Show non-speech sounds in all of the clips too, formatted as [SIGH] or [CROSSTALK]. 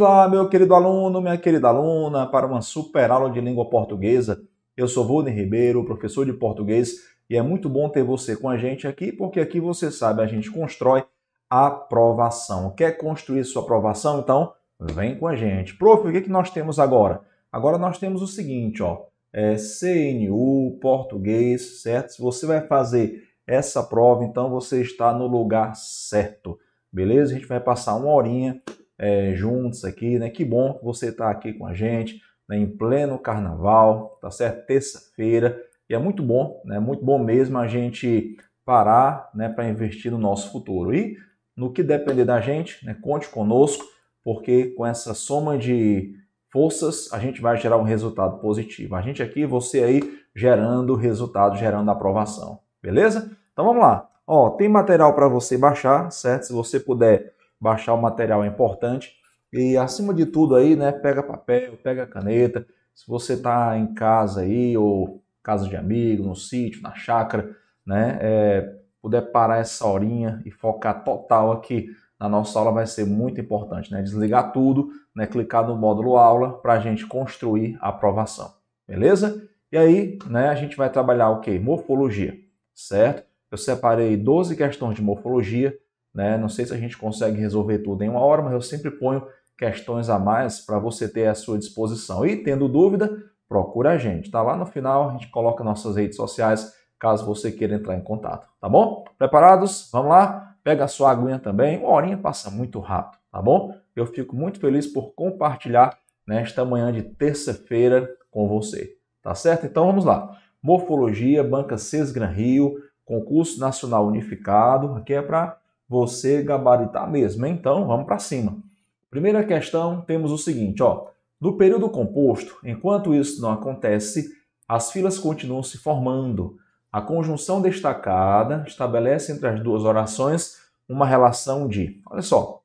lá, meu querido aluno, minha querida aluna, para uma super aula de língua portuguesa. Eu sou Vone Ribeiro, professor de português, e é muito bom ter você com a gente aqui, porque aqui você sabe, a gente constrói aprovação. Quer construir sua aprovação? Então, vem com a gente. Prof, o que, é que nós temos agora? Agora nós temos o seguinte, ó, é CNU, português, certo? Se você vai fazer essa prova, então você está no lugar certo, beleza? A gente vai passar uma horinha é, juntos aqui, né? Que bom que você está aqui com a gente, né? em pleno carnaval, tá certo? Terça-feira. E é muito bom, né? Muito bom mesmo a gente parar, né? Para investir no nosso futuro. E no que depender da gente, né? Conte conosco, porque com essa soma de forças a gente vai gerar um resultado positivo. A gente aqui, você aí, gerando resultado, gerando aprovação. Beleza? Então vamos lá. Ó, tem material para você baixar, certo? Se você puder baixar o material é importante. E acima de tudo aí, né, pega papel, pega caneta. Se você está em casa aí, ou casa de amigo, no sítio, na chácara, né, é, puder parar essa horinha e focar total aqui na nossa aula vai ser muito importante, né? Desligar tudo, né? clicar no módulo aula para a gente construir a aprovação, beleza? E aí, né, a gente vai trabalhar o okay, que? Morfologia, certo? Eu separei 12 questões de morfologia, né? Não sei se a gente consegue resolver tudo em uma hora, mas eu sempre ponho questões a mais para você ter à sua disposição. E tendo dúvida, procura a gente. Tá lá no final, a gente coloca nossas redes sociais, caso você queira entrar em contato, tá bom? Preparados? Vamos lá? Pega a sua aguinha também. Uma horinha passa muito rápido, tá bom? Eu fico muito feliz por compartilhar nesta manhã de terça-feira com você, tá certo? Então vamos lá. Morfologia, Banca Sesgran Rio, Concurso Nacional Unificado. Aqui é para você gabaritar mesmo. Então, vamos para cima. Primeira questão, temos o seguinte, ó. No período composto, enquanto isso não acontece, as filas continuam se formando. A conjunção destacada estabelece entre as duas orações uma relação de. Olha só,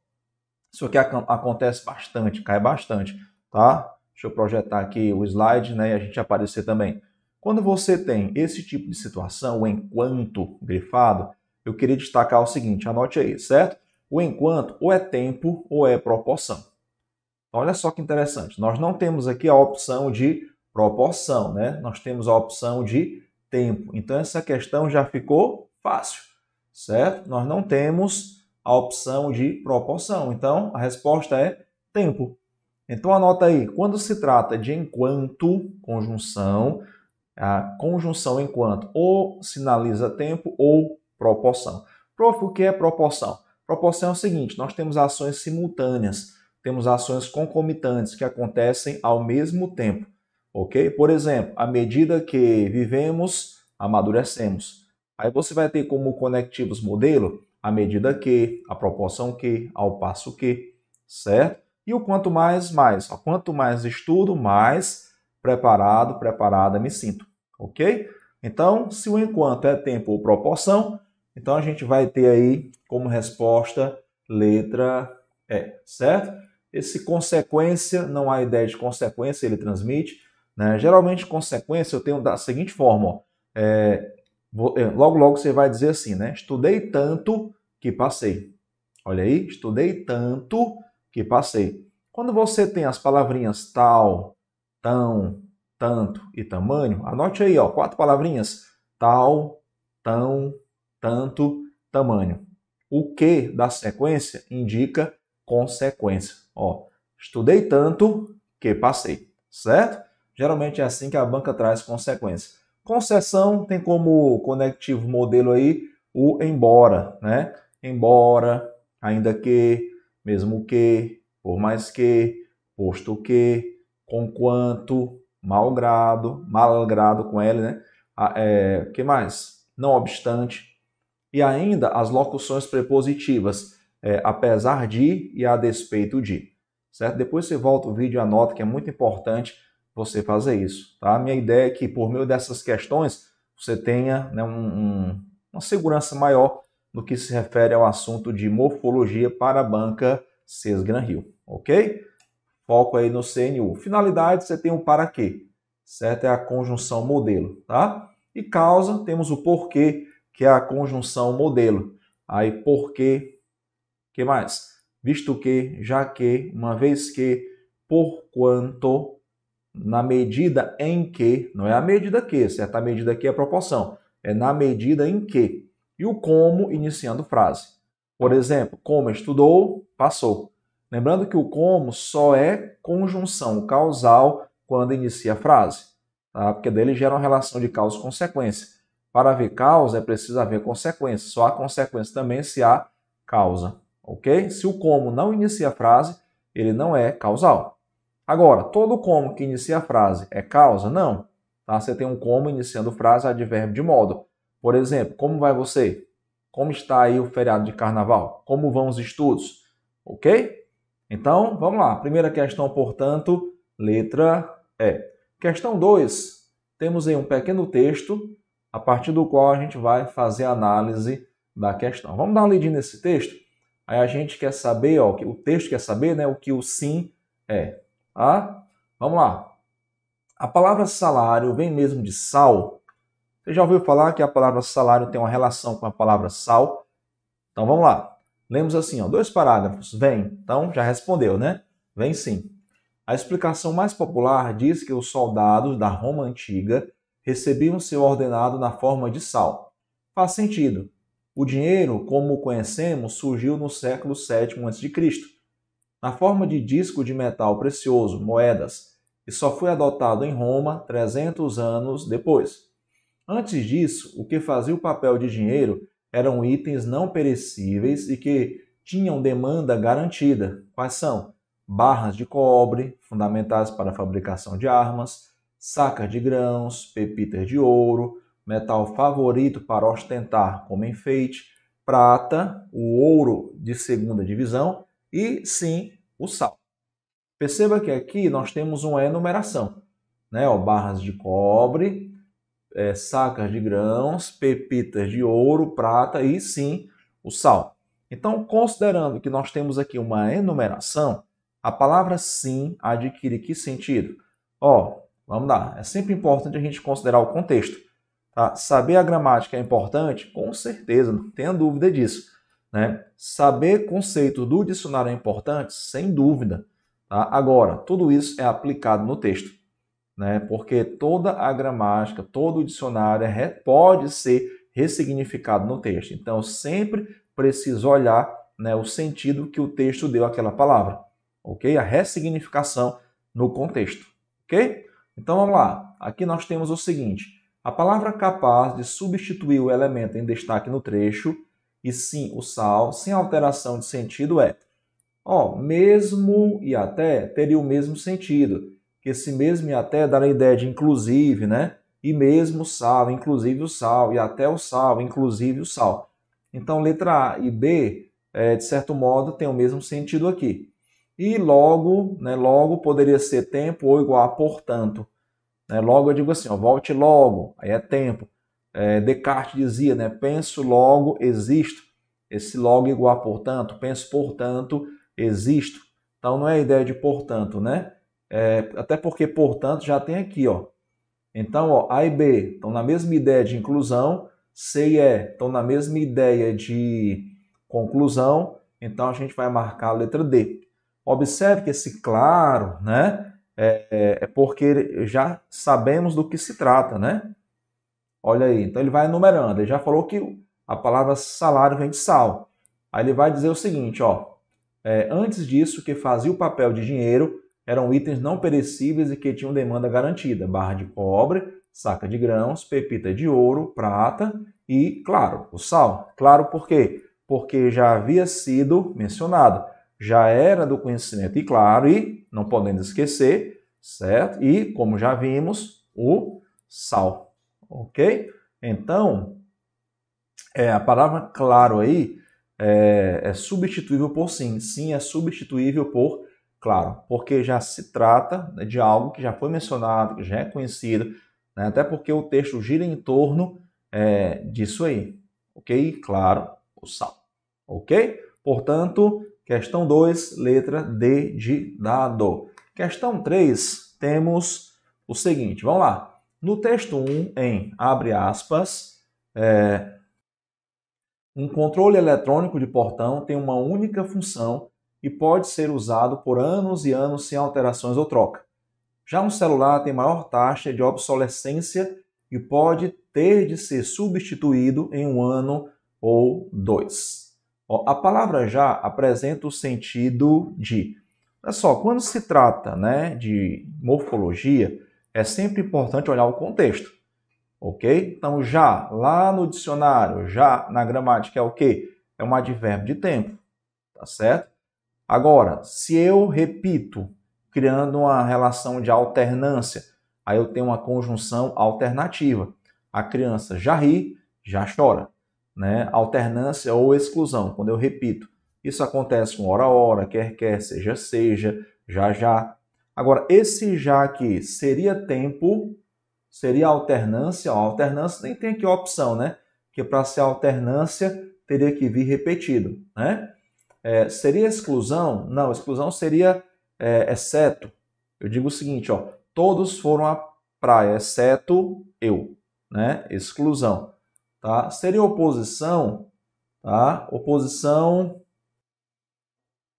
isso aqui acontece bastante, cai bastante, tá? Deixa eu projetar aqui o slide, né, e a gente aparecer também. Quando você tem esse tipo de situação, o enquanto grifado, eu queria destacar o seguinte, anote aí, certo? O enquanto ou é tempo ou é proporção. Então, olha só que interessante, nós não temos aqui a opção de proporção, né? Nós temos a opção de tempo. Então essa questão já ficou fácil, certo? Nós não temos a opção de proporção. Então a resposta é tempo. Então anota aí, quando se trata de enquanto conjunção, a conjunção enquanto ou sinaliza tempo ou proporção. Prof, o que é proporção? Proporção é o seguinte: nós temos ações simultâneas, temos ações concomitantes que acontecem ao mesmo tempo, ok? Por exemplo, à medida que vivemos, amadurecemos. Aí você vai ter como conectivos modelo a medida que, a proporção que, ao passo que, certo? E o quanto mais, mais. quanto mais estudo, mais preparado, preparada me sinto, ok? Então, se o enquanto é tempo ou proporção, então a gente vai ter aí como resposta letra E, certo? Esse consequência, não há ideia de consequência, ele transmite. Né? Geralmente, consequência eu tenho da seguinte forma: ó, é, é, logo, logo você vai dizer assim, né? Estudei tanto que passei. Olha aí, estudei tanto que passei. Quando você tem as palavrinhas tal, tão, tanto e tamanho, anote aí, ó, quatro palavrinhas: tal, tão, tanto tamanho. O que da sequência indica consequência. Ó, estudei tanto que passei, certo? Geralmente é assim que a banca traz consequência. Concessão tem como conectivo modelo aí o embora, né? Embora, ainda que, mesmo que, por mais que, posto que, com quanto malgrado, malgrado com L, né? Ah, é, que mais? Não obstante, e ainda as locuções prepositivas é, apesar de e a despeito de, certo? Depois você volta o vídeo e anota que é muito importante você fazer isso, tá? Minha ideia é que por meio dessas questões você tenha né, um, um, uma segurança maior no que se refere ao assunto de morfologia para a banca Sesgran Rio, ok? Foco aí no CNU. Finalidade, você tem o um para quê, certo? É a conjunção modelo, tá? E causa, temos o porquê que é a conjunção modelo. Aí, porque, que mais? Visto que, já que, uma vez que, por quanto na medida em que, não é a medida que, certa A medida que é a proporção, é na medida em que. E o como iniciando frase. Por exemplo, como estudou, passou. Lembrando que o como só é conjunção causal quando inicia a frase, tá? porque dele gera uma relação de causa e consequência. Para haver causa, é preciso haver consequência. Só há consequência também se há causa, ok? Se o como não inicia a frase, ele não é causal. Agora, todo como que inicia a frase é causa? Não. Tá? Você tem um como iniciando frase, advérbio de modo. Por exemplo, como vai você? Como está aí o feriado de carnaval? Como vão os estudos? Ok? Então, vamos lá. Primeira questão, portanto, letra E. Questão 2. Temos aí um pequeno texto a partir do qual a gente vai fazer a análise da questão. Vamos dar uma lidinha nesse texto? Aí a gente quer saber, ó, o texto quer saber né, o que o sim é. Tá? Vamos lá. A palavra salário vem mesmo de sal. Você já ouviu falar que a palavra salário tem uma relação com a palavra sal? Então vamos lá. Lemos assim, ó, dois parágrafos. Vem. Então já respondeu, né? Vem sim. A explicação mais popular diz que os soldados da Roma antiga recebiam seu ordenado na forma de sal. Faz sentido. O dinheiro, como o conhecemos, surgiu no século VII a.C., na forma de disco de metal precioso, moedas, e só foi adotado em Roma 300 anos depois. Antes disso, o que fazia o papel de dinheiro eram itens não perecíveis e que tinham demanda garantida. Quais são? Barras de cobre, fundamentais para a fabricação de armas, sacas de grãos, pepitas de ouro, metal favorito para ostentar como enfeite, prata, o ouro de segunda divisão e sim o sal. Perceba que aqui nós temos uma enumeração, né? Ó, barras de cobre, é, sacas de grãos, pepitas de ouro, prata e sim o sal. Então, considerando que nós temos aqui uma enumeração, a palavra sim adquire que sentido? Ó, Vamos lá, é sempre importante a gente considerar o contexto. Tá? Saber a gramática é importante? Com certeza, não tenha dúvida disso. Né? Saber conceitos do dicionário é importante? Sem dúvida. Tá? Agora, tudo isso é aplicado no texto. Né? Porque toda a gramática, todo o dicionário é, pode ser ressignificado no texto. Então, sempre preciso olhar né, o sentido que o texto deu àquela palavra. Ok? A ressignificação no contexto. Ok? Então vamos lá. Aqui nós temos o seguinte: a palavra capaz de substituir o elemento em destaque no trecho e sim o sal, sem alteração de sentido é ó, mesmo e até teria o mesmo sentido. Que esse mesmo e até dá a ideia de inclusive, né? E mesmo o sal, inclusive o sal, e até o sal, inclusive o sal. Então, letra A e B, é, de certo modo, tem o mesmo sentido aqui e logo, né, logo poderia ser tempo ou igual a portanto. Né, logo eu digo assim, ó, volte logo, aí é tempo. É, Descartes dizia, né, penso logo, existo. Esse logo igual a portanto, penso portanto, existo. Então não é a ideia de portanto, né? É, até porque portanto já tem aqui, ó. Então, ó, A e B estão na mesma ideia de inclusão, C e E estão na mesma ideia de conclusão, então a gente vai marcar a letra D. Observe que esse claro, né? É, é, é porque já sabemos do que se trata, né? Olha aí, então ele vai enumerando. Ele já falou que a palavra salário vem de sal. Aí ele vai dizer o seguinte, ó. É, antes disso, que fazia o papel de dinheiro eram itens não perecíveis e que tinham demanda garantida: barra de cobre, saca de grãos, pepita de ouro, prata e, claro, o sal. Claro por quê? Porque já havia sido mencionado já era do conhecimento. E claro, e não podendo esquecer, certo? E como já vimos, o sal, ok? Então, é, a palavra claro aí é, é substituível por sim. Sim é substituível por claro, porque já se trata né, de algo que já foi mencionado, que já é conhecido, né? até porque o texto gira em torno é, disso aí, ok? Claro, o sal, ok? Portanto, Questão 2, letra D de dado. Questão 3, temos o seguinte, vamos lá. No texto 1, um, em abre aspas, é, um controle eletrônico de portão tem uma única função e pode ser usado por anos e anos sem alterações ou troca. Já um celular tem maior taxa de obsolescência e pode ter de ser substituído em um ano ou dois. Ó, a palavra já apresenta o sentido de. Olha é só, quando se trata né, de morfologia, é sempre importante olhar o contexto, ok? Então, já lá no dicionário, já na gramática é o quê? É um advérbio de tempo, tá certo? Agora, se eu repito, criando uma relação de alternância, aí eu tenho uma conjunção alternativa. A criança já ri, já chora né, alternância ou exclusão, quando eu repito. Isso acontece com hora a hora, quer quer, seja seja, já já. Agora, esse já aqui seria tempo, seria alternância, ó, alternância nem tem aqui opção, né? Que para ser alternância teria que vir repetido, né? É, seria exclusão? Não, exclusão seria é, exceto. Eu digo o seguinte, ó, todos foram à praia, exceto eu, né? Exclusão tá? Seria oposição, tá? Oposição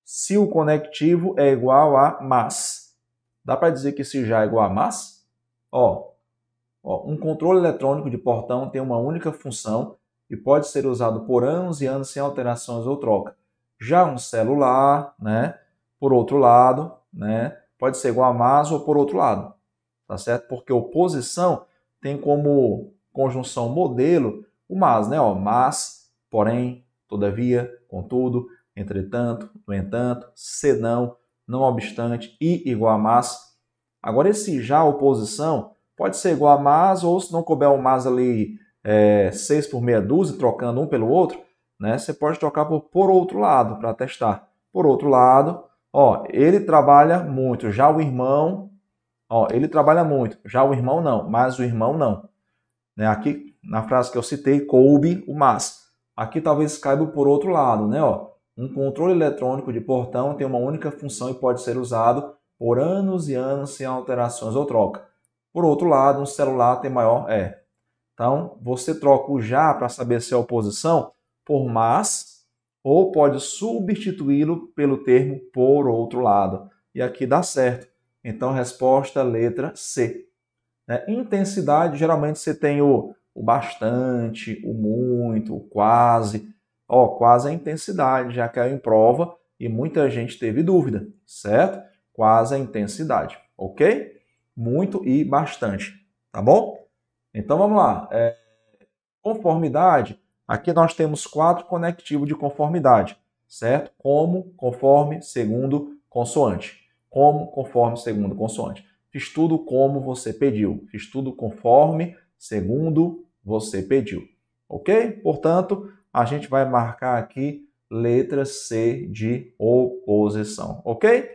se o conectivo é igual a mas. Dá para dizer que se já é igual a mas? Ó, ó, um controle eletrônico de portão tem uma única função e pode ser usado por anos e anos sem alterações ou troca. Já um celular, né? Por outro lado, né? Pode ser igual a mas ou por outro lado, tá certo? Porque oposição tem como conjunção modelo o mas, né? Ó, mas, porém, todavia, contudo, entretanto, no entanto, senão, não obstante e igual a mas. Agora, esse já oposição pode ser igual a mas, ou se não couber o mas ali é, seis por meia dúzia, trocando um pelo outro, né? Você pode trocar por, por outro lado para testar. Por outro lado, ó, ele trabalha muito, já o irmão, ó, ele trabalha muito, já o irmão não, mas o irmão não. Né? Aqui na frase que eu citei, coube o mas. Aqui talvez caiba por outro lado, né? Ó, um controle eletrônico de portão tem uma única função e pode ser usado por anos e anos sem alterações ou troca. Por outro lado, um celular tem maior é. Então, você troca o já para saber se é oposição por mas ou pode substituí-lo pelo termo por outro lado. E aqui dá certo. Então, resposta letra C. Né. Intensidade, geralmente você tem o o bastante, o muito, o quase. Ó, quase a é intensidade, já caiu em prova e muita gente teve dúvida, certo? Quase a é intensidade, ok? Muito e bastante, tá bom? Então vamos lá. É, conformidade, aqui nós temos quatro conectivos de conformidade, certo? Como, conforme, segundo, consoante. Como, conforme, segundo, consoante. Fiz tudo como você pediu. Fiz tudo conforme, segundo, você pediu, ok? Portanto, a gente vai marcar aqui letra C de oposição, ok?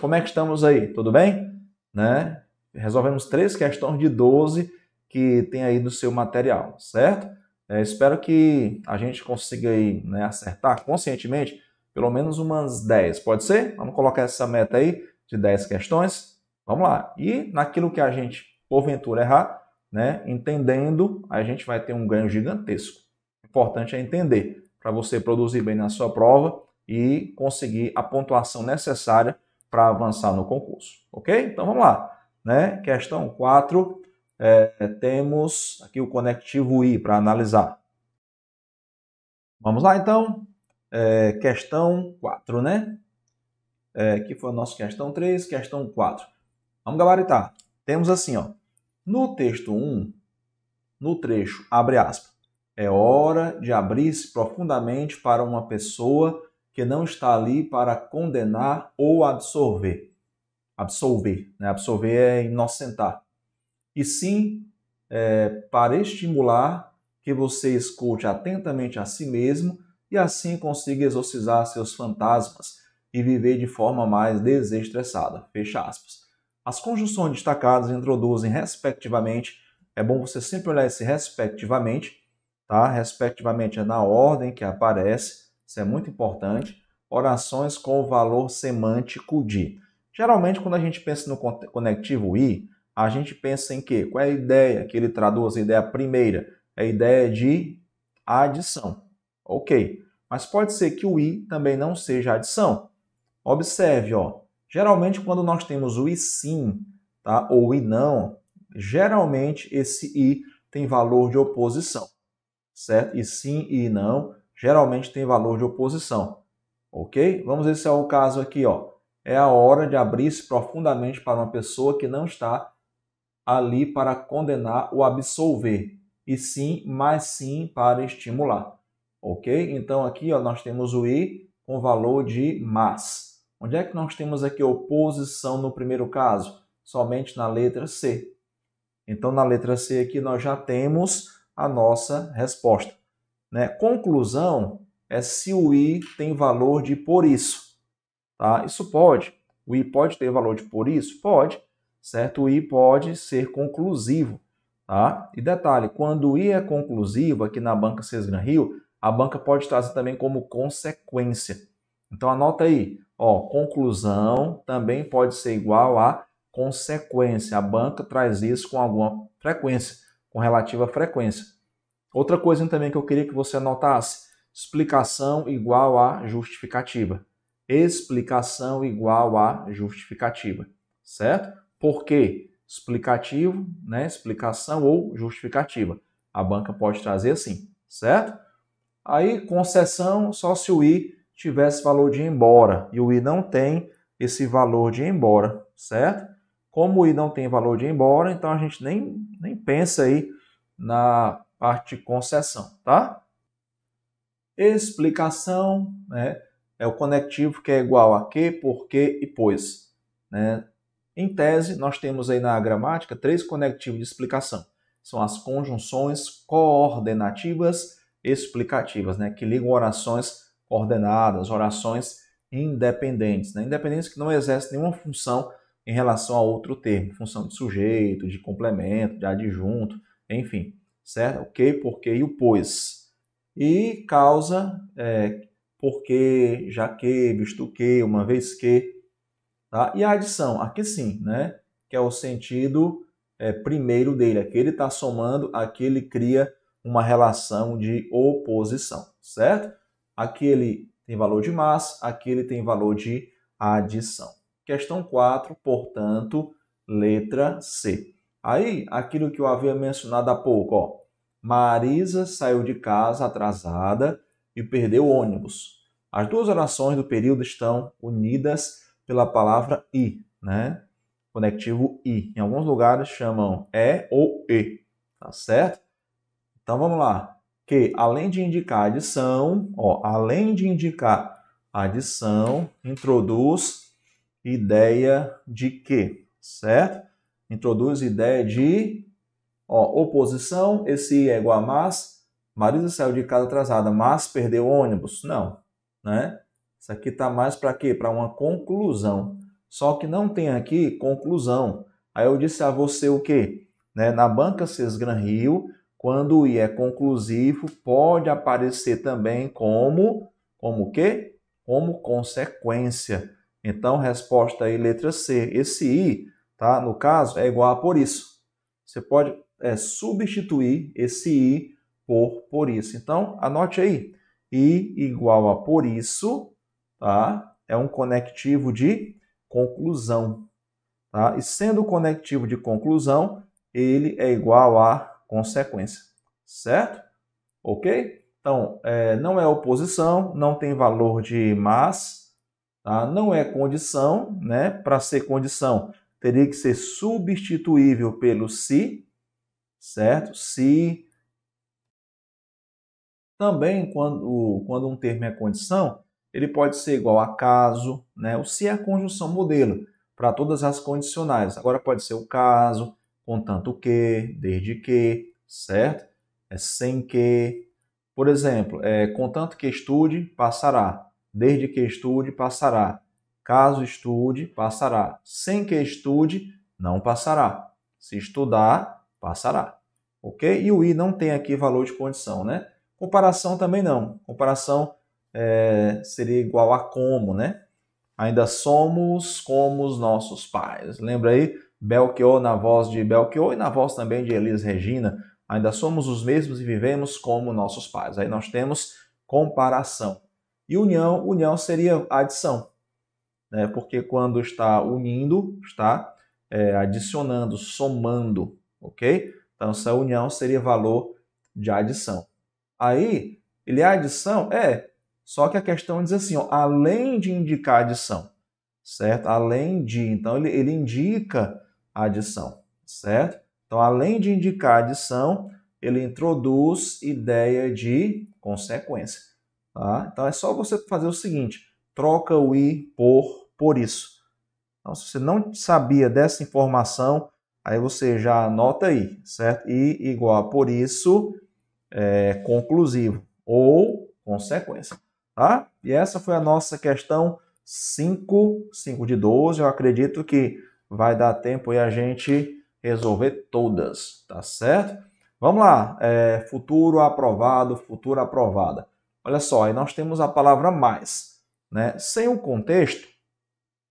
Como é que estamos aí? Tudo bem? Né? Resolvemos três questões de 12 que tem aí no seu material, certo? É, espero que a gente consiga aí, né, acertar conscientemente pelo menos umas 10, pode ser? Vamos colocar essa meta aí de 10 questões. Vamos lá. E naquilo que a gente porventura errar, né? Entendendo, a gente vai ter um ganho gigantesco. O importante é entender para você produzir bem na sua prova e conseguir a pontuação necessária para avançar no concurso, ok? Então vamos lá, né? Questão 4, é, temos aqui o conectivo I para analisar. Vamos lá então, é, questão 4, né? É, que foi a nossa questão 3, questão 4. Vamos gabaritar. Temos assim, ó, no texto 1, no trecho, abre aspas, é hora de abrir-se profundamente para uma pessoa que não está ali para condenar ou absorver. Absolver, né? absolver é inocentar. E sim é, para estimular que você escute atentamente a si mesmo e assim consiga exorcizar seus fantasmas e viver de forma mais desestressada. Fecha aspas. As conjunções destacadas introduzem respectivamente, é bom você sempre olhar esse respectivamente, tá? Respectivamente é na ordem que aparece, isso é muito importante. Orações com o valor semântico de. Geralmente, quando a gente pensa no conectivo i, a gente pensa em quê? Qual é a ideia que ele traduz? A ideia primeira é a ideia de adição. Ok, mas pode ser que o i também não seja adição. Observe, ó, Geralmente, quando nós temos o e sim tá? ou e não, geralmente esse i tem valor de oposição, certo? E sim e não geralmente tem valor de oposição, ok? Vamos ver se é o caso aqui, ó. É a hora de abrir-se profundamente para uma pessoa que não está ali para condenar ou absolver, e sim, mas sim para estimular, ok? Então aqui ó, nós temos o i com valor de mas, Onde é que nós temos aqui oposição no primeiro caso? Somente na letra C. Então, na letra C aqui, nós já temos a nossa resposta. Né? Conclusão é se o i tem valor de por isso. Tá? Isso pode. O i pode ter valor de por isso? Pode. Certo? O i pode ser conclusivo. Tá? E detalhe, quando o i é conclusivo, aqui na banca Sesgran Rio, a banca pode trazer também como consequência. Então anota aí, ó, conclusão também pode ser igual a consequência. A banca traz isso com alguma frequência, com relativa frequência. Outra coisa também que eu queria que você anotasse, explicação igual a justificativa. Explicação igual a justificativa, certo? Por quê? Explicativo, né? Explicação ou justificativa. A banca pode trazer assim, certo? Aí, concessão só se o I tivesse valor de ir embora e o i não tem esse valor de ir embora, certo? Como o i não tem valor de ir embora, então a gente nem, nem pensa aí na parte de concessão, tá? Explicação, né? É o conectivo que é igual a que, porque e pois, né? Em tese, nós temos aí na gramática três conectivos de explicação. São as conjunções coordenativas explicativas, né, que ligam orações ordenadas, orações independentes, né? independentes que não exercem nenhuma função em relação a outro termo, função de sujeito, de complemento, de adjunto, enfim, certo? O que, porque e o pois. E causa, é, porque, já que, visto que, uma vez que, tá? E a adição, aqui sim, né? Que é o sentido é, primeiro dele, aqui ele está somando, aqui ele cria uma relação de oposição, certo? Aquele tem valor de massa, aquele tem valor de adição. Questão 4, portanto, letra C. Aí, aquilo que eu havia mencionado há pouco, ó. Marisa saiu de casa atrasada e perdeu o ônibus. As duas orações do período estão unidas pela palavra i, né? Conectivo i. Em alguns lugares chamam e é ou e, tá certo? Então vamos lá que além de indicar adição, ó, além de indicar adição, introduz ideia de que, certo? Introduz ideia de ó, oposição, esse é igual a mas, Marisa saiu de casa atrasada, mas perdeu ônibus. Não, né? Isso aqui está mais para quê? Para uma conclusão. Só que não tem aqui conclusão. Aí eu disse a você o quê? Né? Na banca Cesgran Rio, quando o i é conclusivo, pode aparecer também como como quê? Como consequência. Então, resposta aí, letra C. Esse i, tá? no caso, é igual a por isso. Você pode é, substituir esse i por por isso. Então, anote aí. i igual a por isso, tá? É um conectivo de conclusão. Tá? E sendo conectivo de conclusão, ele é igual a consequência, certo? Ok? Então, é, não é oposição, não tem valor de mas, tá? não é condição, né? Para ser condição, teria que ser substituível pelo se, certo? Se. Também, quando, quando um termo é condição, ele pode ser igual a caso, né? O se é a conjunção modelo para todas as condicionais. Agora pode ser o caso, contanto que, desde que, certo? É sem que. Por exemplo, é, contanto que estude, passará. Desde que estude, passará. Caso estude, passará. Sem que estude, não passará. Se estudar, passará. Ok? E o i não tem aqui valor de condição, né? Comparação também não. Comparação é, seria igual a como, né? Ainda somos como os nossos pais. Lembra aí? Belchior na voz de Belchior e na voz também de Elis Regina. Ainda somos os mesmos e vivemos como nossos pais. Aí nós temos comparação. E união, união seria adição, né? porque quando está unindo, está é, adicionando, somando, ok? Então essa união seria valor de adição. Aí, ele é adição? É, só que a questão diz assim, ó, além de indicar adição, certo? Além de, então ele, ele indica adição, certo? Então, além de indicar adição, ele introduz ideia de consequência. Tá? Então, é só você fazer o seguinte, troca o i por por isso. Então, se você não sabia dessa informação, aí você já anota aí, certo? i igual a por isso é, conclusivo ou consequência, tá? E essa foi a nossa questão 5, 5 de 12. Eu acredito que vai dar tempo e a gente resolver todas, tá certo? Vamos lá, é, futuro aprovado, futuro aprovada. Olha só, aí nós temos a palavra mais, né? Sem o contexto,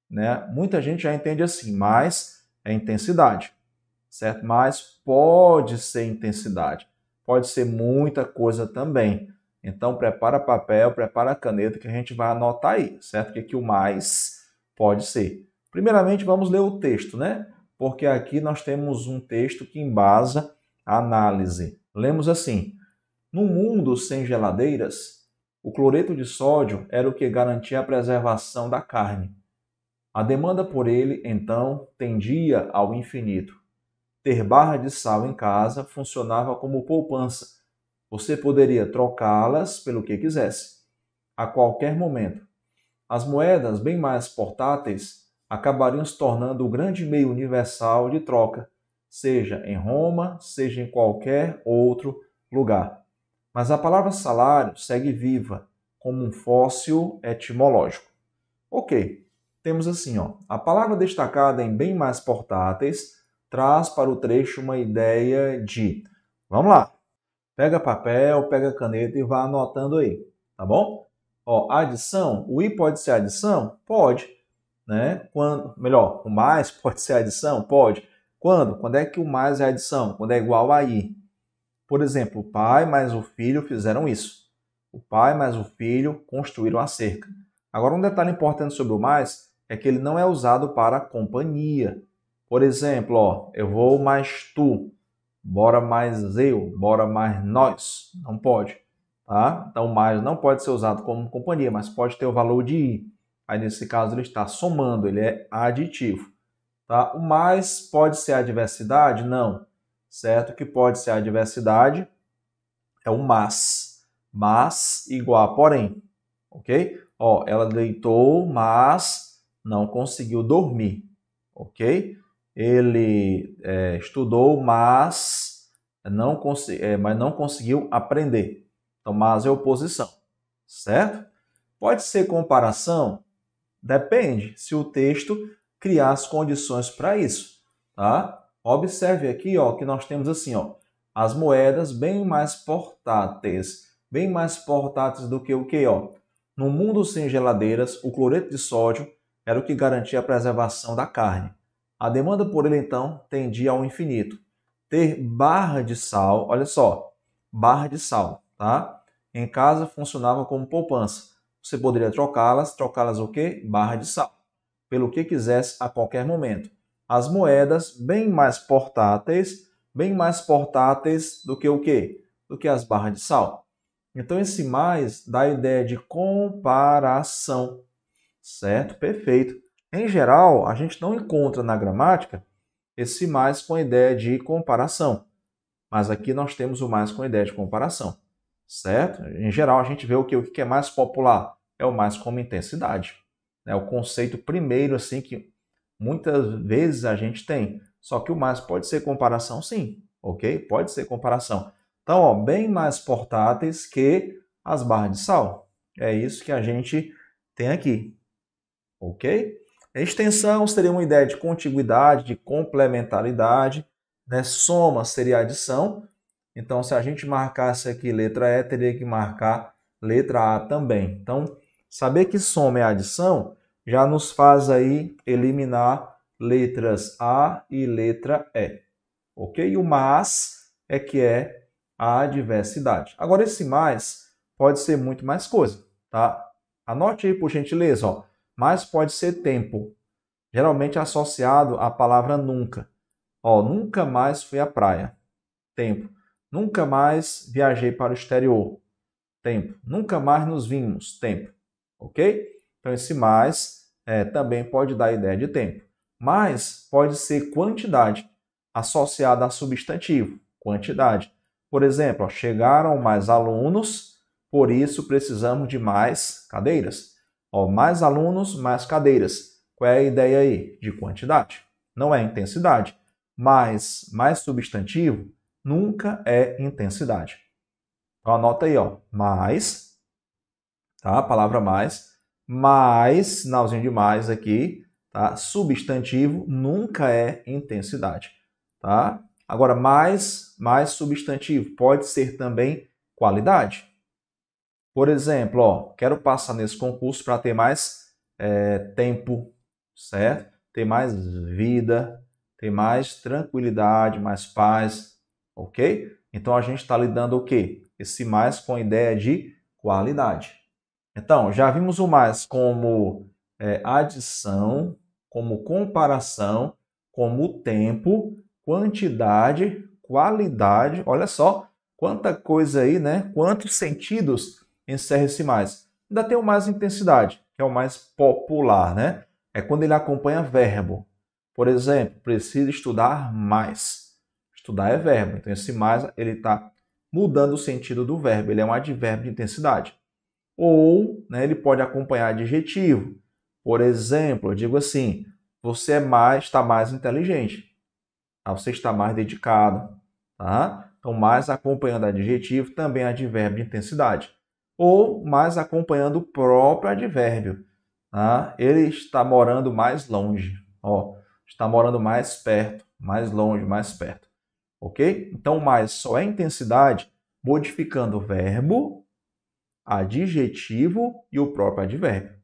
né? Muita gente já entende assim, mais é intensidade, certo? Mas pode ser intensidade, pode ser muita coisa também. Então prepara papel, prepara caneta que a gente vai anotar aí, certo? O que, que o mais pode ser? Primeiramente, vamos ler o texto, né? Porque aqui nós temos um texto que embasa a análise. Lemos assim: No mundo sem geladeiras, o cloreto de sódio era o que garantia a preservação da carne. A demanda por ele, então, tendia ao infinito. Ter barra de sal em casa funcionava como poupança. Você poderia trocá-las pelo que quisesse, a qualquer momento. As moedas bem mais portáteis acabariam se tornando o grande meio universal de troca, seja em Roma, seja em qualquer outro lugar. Mas a palavra salário segue viva, como um fóssil etimológico. Ok, temos assim, ó, a palavra destacada em bem mais portáteis traz para o trecho uma ideia de. Vamos lá, pega papel, pega caneta e vá anotando aí, tá bom? Ó, adição, o i pode ser adição? Pode né? Quando, melhor, o mais [LAUGHS] pode ser a adição? Pode. Quando? Quando é que o mais é a adição? Quando é igual a i. Por exemplo, o pai mais o filho fizeram isso. O pai mais o filho construíram a cerca. Agora, um detalhe importante sobre o mais é que ele não é usado para companhia. Por exemplo, ó, eu vou mais tu, bora mais eu, bora mais nós. Não pode, tá? Então, mais não pode ser usado como companhia, mas pode ter o valor de i. Aí nesse caso ele está somando, ele é aditivo. Tá? O mais pode ser adversidade? Não. Certo que pode ser adversidade é o mas. Mas igual a porém. Ok? Ó, ela deitou, mas não conseguiu dormir. Ok? Ele é, estudou, mas não, é, mas não conseguiu aprender. Então, mas é oposição. Certo? Pode ser comparação? Depende se o texto criar as condições para isso, tá? Observe aqui, ó, que nós temos assim, ó, as moedas bem mais portáteis, bem mais portáteis do que o que, ó. No mundo sem geladeiras, o cloreto de sódio era o que garantia a preservação da carne. A demanda por ele então tendia ao infinito. Ter barra de sal, olha só, barra de sal, tá? Em casa funcionava como poupança você poderia trocá-las, trocá-las o quê? Barra de sal, pelo que quisesse a qualquer momento. As moedas bem mais portáteis, bem mais portáteis do que o quê? Do que as barras de sal. Então esse mais dá a ideia de comparação, certo? Perfeito. Em geral, a gente não encontra na gramática esse mais com a ideia de comparação, mas aqui nós temos o mais com a ideia de comparação certo? Em geral, a gente vê o que, o que é mais popular é o mais como intensidade. É o conceito primeiro, assim, que muitas vezes a gente tem. Só que o mais pode ser comparação, sim, ok? Pode ser comparação. Então, ó, bem mais portáteis que as barras de sal. É isso que a gente tem aqui, ok? Extensão seria uma ideia de contiguidade, de complementaridade, né? Soma seria adição então, se a gente marcasse aqui letra E, teria que marcar letra A também. Então, saber que soma é adição já nos faz aí eliminar letras A e letra E. Ok? O mas é que é a diversidade. Agora, esse mais pode ser muito mais coisa, tá? Anote aí, por gentileza, ó. Mas pode ser tempo, geralmente associado à palavra nunca. Ó, nunca mais fui à praia. Tempo. Nunca mais viajei para o exterior. Tempo. Nunca mais nos vimos. Tempo. Ok? Então, esse mais é, também pode dar ideia de tempo. Mas pode ser quantidade associada a substantivo. Quantidade. Por exemplo, ó, chegaram mais alunos, por isso precisamos de mais cadeiras. Ó, mais alunos, mais cadeiras. Qual é a ideia aí? De quantidade. Não é intensidade. Mas mais substantivo nunca é intensidade. Então anota aí, ó, mais, tá? A palavra mais, mais, sinalzinho de mais aqui, tá? Substantivo nunca é intensidade, tá? Agora, mais, mais substantivo pode ser também qualidade. Por exemplo, ó, quero passar nesse concurso para ter mais é, tempo, certo? Ter mais vida, ter mais tranquilidade, mais paz, ok? Então a gente está lidando o quê? Esse mais com a ideia de qualidade. Então, já vimos o mais como é, adição, como comparação, como tempo, quantidade, qualidade. Olha só quanta coisa aí, né? Quantos sentidos encerra esse mais. Ainda tem o mais intensidade, que é o mais popular, né? É quando ele acompanha verbo. Por exemplo, preciso estudar mais. Estudar é verbo. Então, esse mais ele está mudando o sentido do verbo. Ele é um advérbio de intensidade. Ou né, ele pode acompanhar adjetivo. Por exemplo, eu digo assim: você é mais, está mais inteligente. Tá? Você está mais dedicado. Tá? Então, mais acompanhando adjetivo, também é advérbio de intensidade. Ou mais acompanhando o próprio advérbio. Tá? Ele está morando mais longe. Ó, está morando mais perto, mais longe, mais perto ok? Então, mais só é intensidade modificando o verbo, adjetivo e o próprio advérbio,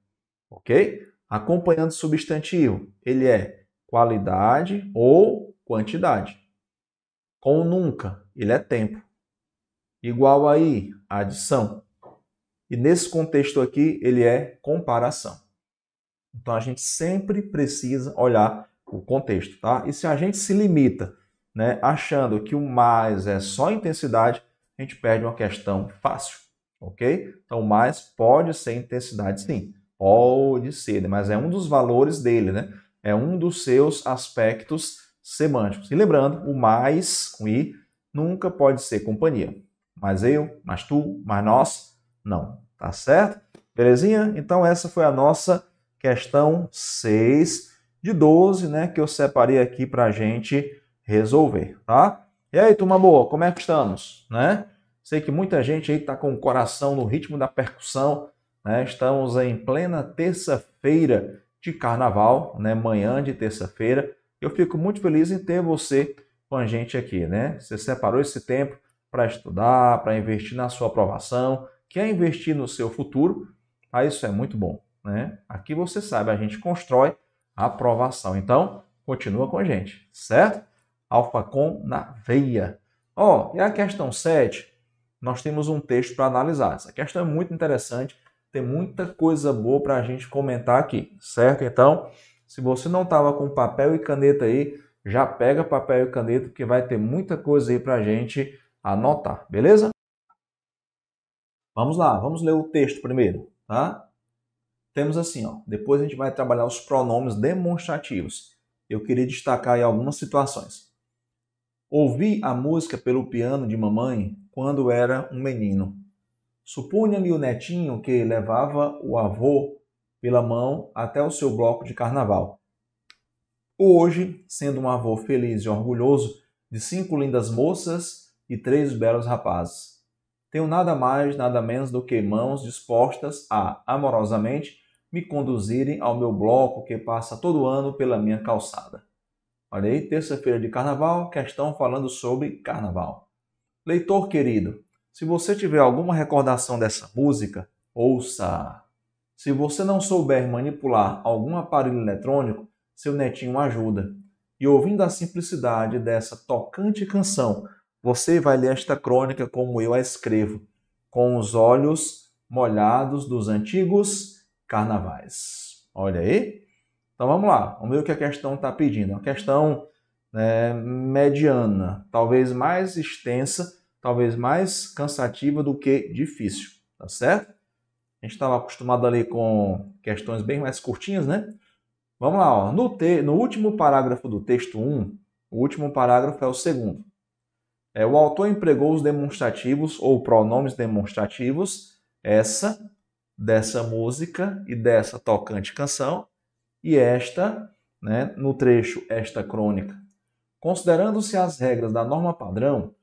ok? Acompanhando o substantivo, ele é qualidade ou quantidade. Com nunca, ele é tempo. Igual aí, adição. E nesse contexto aqui, ele é comparação. Então a gente sempre precisa olhar o contexto, tá? E se a gente se limita né, achando que o mais é só intensidade, a gente perde uma questão fácil, ok? Então, mais pode ser intensidade, sim, pode ser, né? mas é um dos valores dele, né? É um dos seus aspectos semânticos. E lembrando, o mais com i nunca pode ser companhia. Mas eu, mas tu, mas nós, não. Tá certo? Belezinha? Então essa foi a nossa questão 6 de 12, né, que eu separei aqui para gente resolver, tá? E aí, turma boa, como é que estamos, né? Sei que muita gente aí está com o coração no ritmo da percussão, né? Estamos em plena terça-feira de carnaval, né? Manhã de terça-feira. Eu fico muito feliz em ter você com a gente aqui, né? Você separou esse tempo para estudar, para investir na sua aprovação, quer investir no seu futuro, ah, isso é muito bom, né? Aqui você sabe, a gente constrói a aprovação. Então, continua com a gente, certo? Alfacom na veia. Ó, oh, e a questão 7, nós temos um texto para analisar. Essa questão é muito interessante, tem muita coisa boa para a gente comentar aqui, certo? Então, se você não estava com papel e caneta aí, já pega papel e caneta, porque vai ter muita coisa aí para a gente anotar, beleza? Vamos lá, vamos ler o texto primeiro, tá? Temos assim, ó, depois a gente vai trabalhar os pronomes demonstrativos. Eu queria destacar aí algumas situações. Ouvi a música pelo piano de mamãe quando era um menino. Supunha-me o netinho que levava o avô pela mão até o seu bloco de carnaval. Hoje, sendo um avô feliz e orgulhoso de cinco lindas moças e três belos rapazes, tenho nada mais, nada menos do que mãos dispostas a, amorosamente, me conduzirem ao meu bloco que passa todo ano pela minha calçada. Olha aí, terça-feira de carnaval, questão falando sobre carnaval. Leitor querido, se você tiver alguma recordação dessa música, ouça. Se você não souber manipular algum aparelho eletrônico, seu netinho ajuda. E ouvindo a simplicidade dessa tocante canção, você vai ler esta crônica como eu a escrevo, com os olhos molhados dos antigos carnavais. Olha aí. Então vamos lá, vamos ver o que a questão está pedindo. É uma questão né, mediana, talvez mais extensa, talvez mais cansativa do que difícil, tá certo? A gente estava acostumado ali com questões bem mais curtinhas, né? Vamos lá, ó. No, te... no último parágrafo do texto 1, o último parágrafo é o segundo. É, o autor empregou os demonstrativos ou pronomes demonstrativos, essa, dessa música e dessa tocante canção, e esta, né, no trecho Esta Crônica, considerando-se as regras da norma padrão,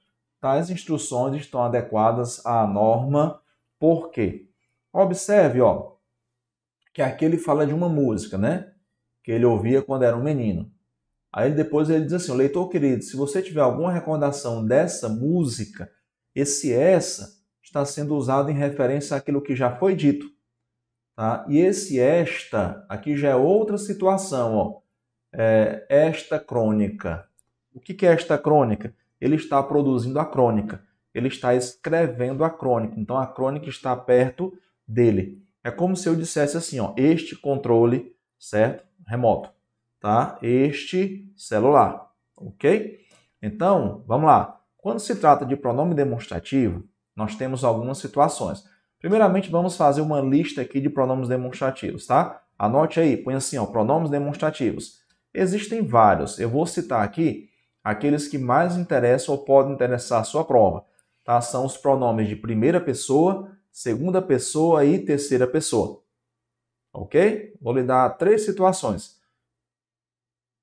tais instruções estão adequadas à norma, por quê? Observe, ó, que aqui ele fala de uma música, né? Que ele ouvia quando era um menino. Aí depois ele diz assim: leitor querido, se você tiver alguma recordação dessa música, esse essa está sendo usado em referência àquilo que já foi dito. Tá? E esse esta, aqui já é outra situação, ó. É, esta crônica. O que, que é esta crônica? Ele está produzindo a crônica, ele está escrevendo a crônica, então a crônica está perto dele. É como se eu dissesse assim, ó, este controle, certo? Remoto, tá? Este celular, ok? Então, vamos lá. Quando se trata de pronome demonstrativo, nós temos algumas situações. Primeiramente, vamos fazer uma lista aqui de pronomes demonstrativos, tá? Anote aí, põe assim, ó, pronomes demonstrativos. Existem vários. Eu vou citar aqui aqueles que mais interessam ou podem interessar a sua prova, tá? São os pronomes de primeira pessoa, segunda pessoa e terceira pessoa. Ok? Vou lhe dar três situações.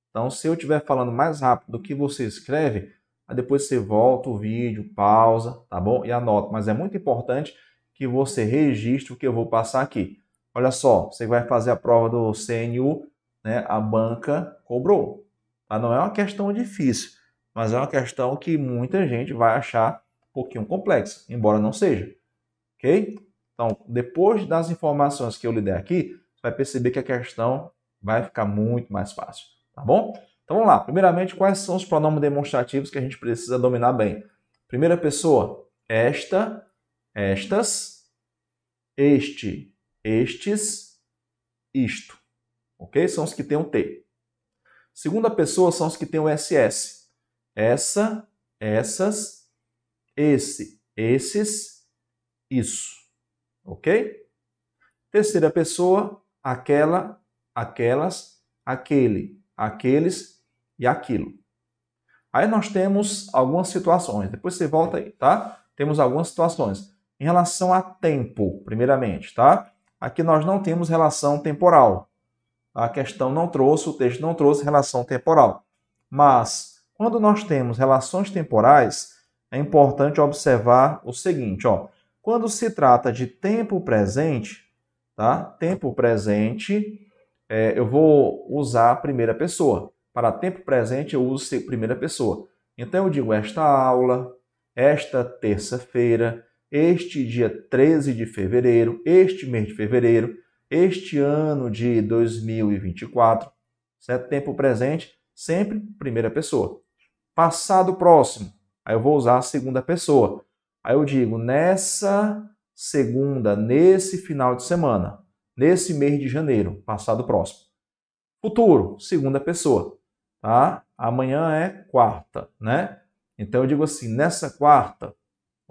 Então, se eu estiver falando mais rápido do que você escreve, aí depois você volta o vídeo, pausa, tá bom? E anota. Mas é muito importante que você registre o que eu vou passar aqui. Olha só, você vai fazer a prova do CNU, né? A banca cobrou. Tá? Não é uma questão difícil, mas é uma questão que muita gente vai achar um pouquinho complexa, embora não seja. Ok? Então, depois das informações que eu lhe der aqui, você vai perceber que a questão vai ficar muito mais fácil. Tá bom? Então vamos lá. Primeiramente, quais são os pronomes demonstrativos que a gente precisa dominar bem? Primeira pessoa, esta estas, este, estes, isto. Ok? São os que têm o um T. Segunda pessoa são os que têm o um SS. Essa, essas, esse, esses, isso. Ok? Terceira pessoa, aquela, aquelas, aquele, aqueles e aquilo. Aí nós temos algumas situações. Depois você volta aí, tá? Temos algumas situações. Em relação a tempo, primeiramente, tá? Aqui nós não temos relação temporal. A questão não trouxe, o texto não trouxe relação temporal. Mas, quando nós temos relações temporais, é importante observar o seguinte, ó. Quando se trata de tempo presente, tá? Tempo presente, é, eu vou usar a primeira pessoa. Para tempo presente, eu uso a primeira pessoa. Então, eu digo esta aula, esta terça-feira, este dia 13 de fevereiro, este mês de fevereiro, este ano de 2024, certo? Tempo presente, sempre primeira pessoa. Passado próximo, aí eu vou usar a segunda pessoa. Aí eu digo nessa segunda, nesse final de semana, nesse mês de janeiro, passado próximo. Futuro, segunda pessoa, tá? Amanhã é quarta, né? Então eu digo assim, nessa quarta,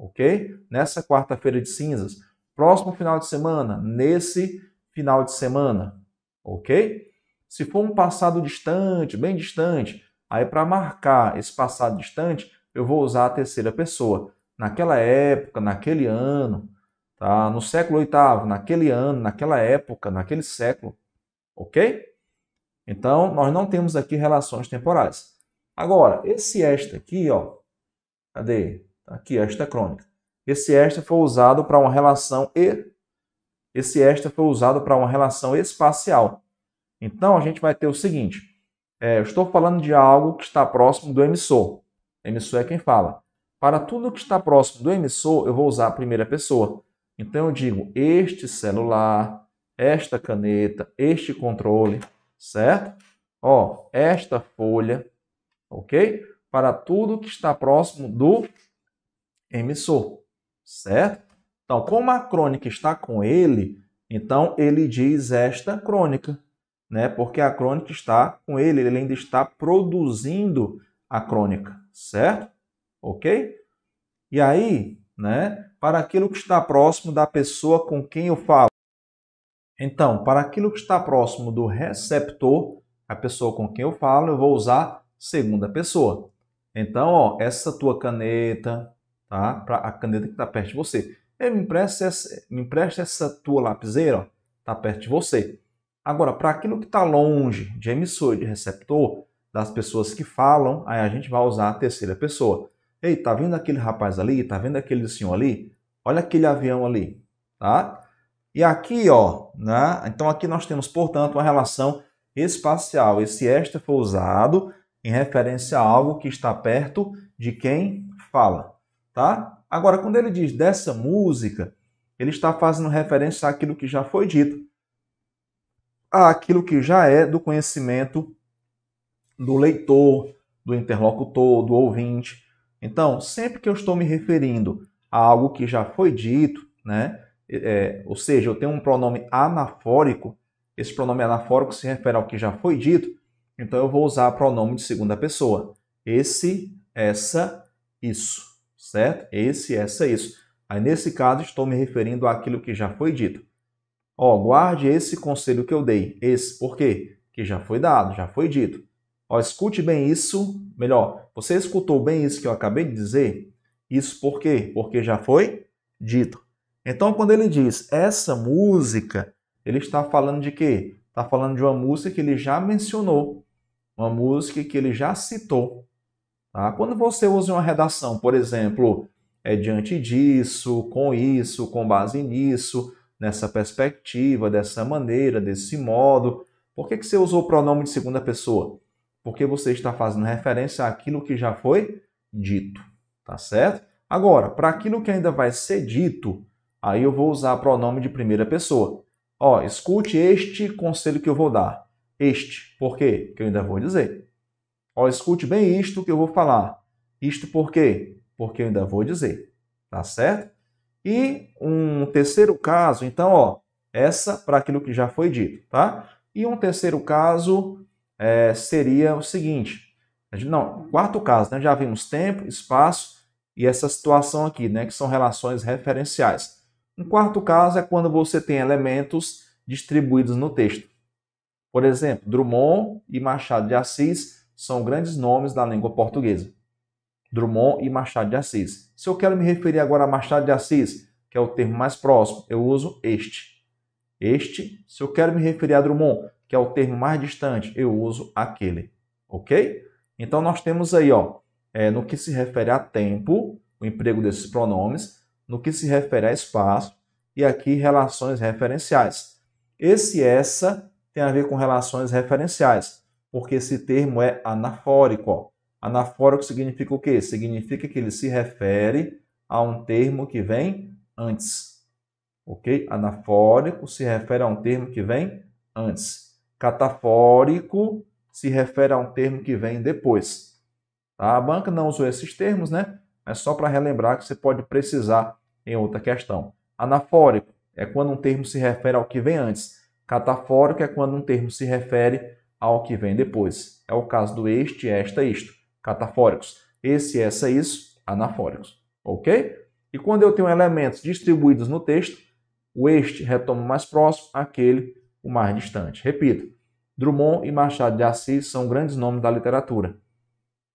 ok? Nessa quarta-feira de cinzas. Próximo final de semana, nesse final de semana, ok? Se for um passado distante, bem distante, aí para marcar esse passado distante, eu vou usar a terceira pessoa. Naquela época, naquele ano, tá? No século VIII, naquele ano, naquela época, naquele século, ok? Então, nós não temos aqui relações temporais. Agora, esse esta aqui, ó, cadê? Tá? Aqui, esta é crônica. Esse esta foi usado para uma relação e esse esta foi usado para uma relação espacial. Então a gente vai ter o seguinte: é, eu estou falando de algo que está próximo do emissor. O emissor é quem fala. Para tudo que está próximo do emissor, eu vou usar a primeira pessoa. Então eu digo este celular, esta caneta, este controle, certo? Ó, esta folha, ok? Para tudo que está próximo do emissor, certo? Então, como a crônica está com ele, então ele diz esta crônica, né? Porque a crônica está com ele, ele ainda está produzindo a crônica, certo? OK? E aí, né, para aquilo que está próximo da pessoa com quem eu falo. Então, para aquilo que está próximo do receptor, a pessoa com quem eu falo, eu vou usar segunda pessoa. Então, ó, essa tua caneta, tá? Para a caneta que está perto de você. Ele me empresta essa, me empresta essa tua lapiseira, está perto de você. Agora, para aquilo que está longe de emissor e de receptor, das pessoas que falam, aí a gente vai usar a terceira pessoa. Ei, tá vendo aquele rapaz ali? Tá vendo aquele senhor ali? Olha aquele avião ali, tá? E aqui, ó, né? Então aqui nós temos, portanto, uma relação espacial. Esse extra foi usado em referência a algo que está perto de quem fala, tá? Agora, quando ele diz dessa música, ele está fazendo referência àquilo que já foi dito, àquilo que já é do conhecimento do leitor, do interlocutor, do ouvinte. Então, sempre que eu estou me referindo a algo que já foi dito, né? É, é ou seja, eu tenho um pronome anafórico, esse pronome anafórico se refere ao que já foi dito, então eu vou usar pronome de segunda pessoa. Esse, essa, isso certo? Esse, essa, isso. Aí, nesse caso, estou me referindo àquilo que já foi dito. Ó, guarde esse conselho que eu dei. Esse, por quê? Que já foi dado, já foi dito. Ó, escute bem isso. Melhor, você escutou bem isso que eu acabei de dizer? Isso por quê? Porque já foi dito. Então, quando ele diz essa música, ele está falando de quê? Está falando de uma música que ele já mencionou, uma música que ele já citou. Tá? Quando você usa uma redação, por exemplo, é diante disso, com isso, com base nisso, nessa perspectiva, dessa maneira, desse modo. Por que, que você usou o pronome de segunda pessoa? Porque você está fazendo referência àquilo que já foi dito, tá certo? Agora, para aquilo que ainda vai ser dito, aí eu vou usar o pronome de primeira pessoa. Ó, escute este conselho que eu vou dar. Este, por quê? Que eu ainda vou dizer. Ó, escute bem isto que eu vou falar. Isto por quê? Porque eu ainda vou dizer, tá certo? E um terceiro caso, então, ó, essa para aquilo que já foi dito, tá? E um terceiro caso é, seria o seguinte, não, quarto caso, né? Já vimos tempo, espaço e essa situação aqui, né? Que são relações referenciais. Um quarto caso é quando você tem elementos distribuídos no texto. Por exemplo, Drummond e Machado de Assis são grandes nomes da língua portuguesa. Drummond e Machado de Assis. Se eu quero me referir agora a Machado de Assis, que é o termo mais próximo, eu uso este. Este. Se eu quero me referir a Drummond, que é o termo mais distante, eu uso aquele. Ok? Então nós temos aí, ó, é, no que se refere a tempo, o emprego desses pronomes, no que se refere a espaço e aqui relações referenciais. Esse essa tem a ver com relações referenciais porque esse termo é anafórico. Anafórico significa o quê? Significa que ele se refere a um termo que vem antes. Ok? Anafórico se refere a um termo que vem antes. Catafórico se refere a um termo que vem depois. Tá? A banca não usou esses termos, né? Mas é só para relembrar que você pode precisar em outra questão. Anafórico é quando um termo se refere ao que vem antes. Catafórico é quando um termo se refere ao que vem depois. É o caso do este, esta, isto. Catafóricos. Esse, essa, isso, anafóricos. Ok? E quando eu tenho elementos distribuídos no texto, o este retoma o mais próximo, aquele o mais distante. Repito, Drummond e Machado de Assis são grandes nomes da literatura.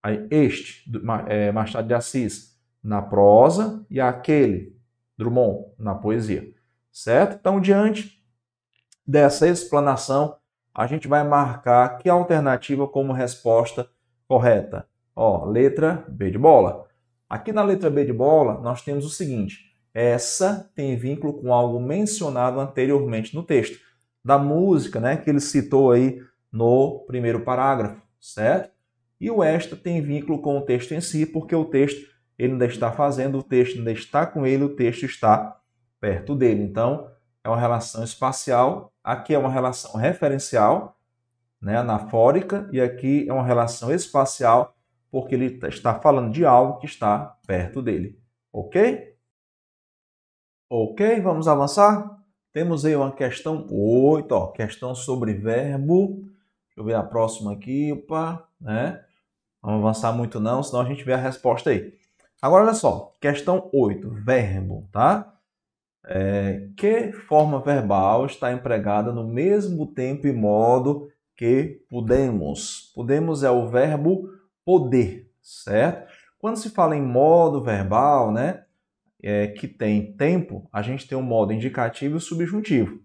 Aí, este, é, Machado de Assis, na prosa, e aquele, Drummond, na poesia. Certo? Então, diante dessa explanação, a gente vai marcar que alternativa como resposta correta. Ó, letra B de bola. Aqui na letra B de bola, nós temos o seguinte: essa tem vínculo com algo mencionado anteriormente no texto, da música, né, que ele citou aí no primeiro parágrafo, certo? E o esta tem vínculo com o texto em si, porque o texto ele ainda está fazendo, o texto ainda está com ele, o texto está perto dele. Então, é uma relação espacial Aqui é uma relação referencial, né, anafórica, e aqui é uma relação espacial, porque ele está falando de algo que está perto dele. Ok? Ok, vamos avançar? Temos aí uma questão 8, ó, questão sobre verbo. Deixa eu ver a próxima aqui, opa, né? Vamos avançar muito não, senão a gente vê a resposta aí. Agora olha só, questão 8, verbo, tá? é, que forma verbal está empregada no mesmo tempo e modo que podemos. Podemos é o verbo poder, certo? Quando se fala em modo verbal, né, é, que tem tempo, a gente tem o um modo indicativo e o subjuntivo.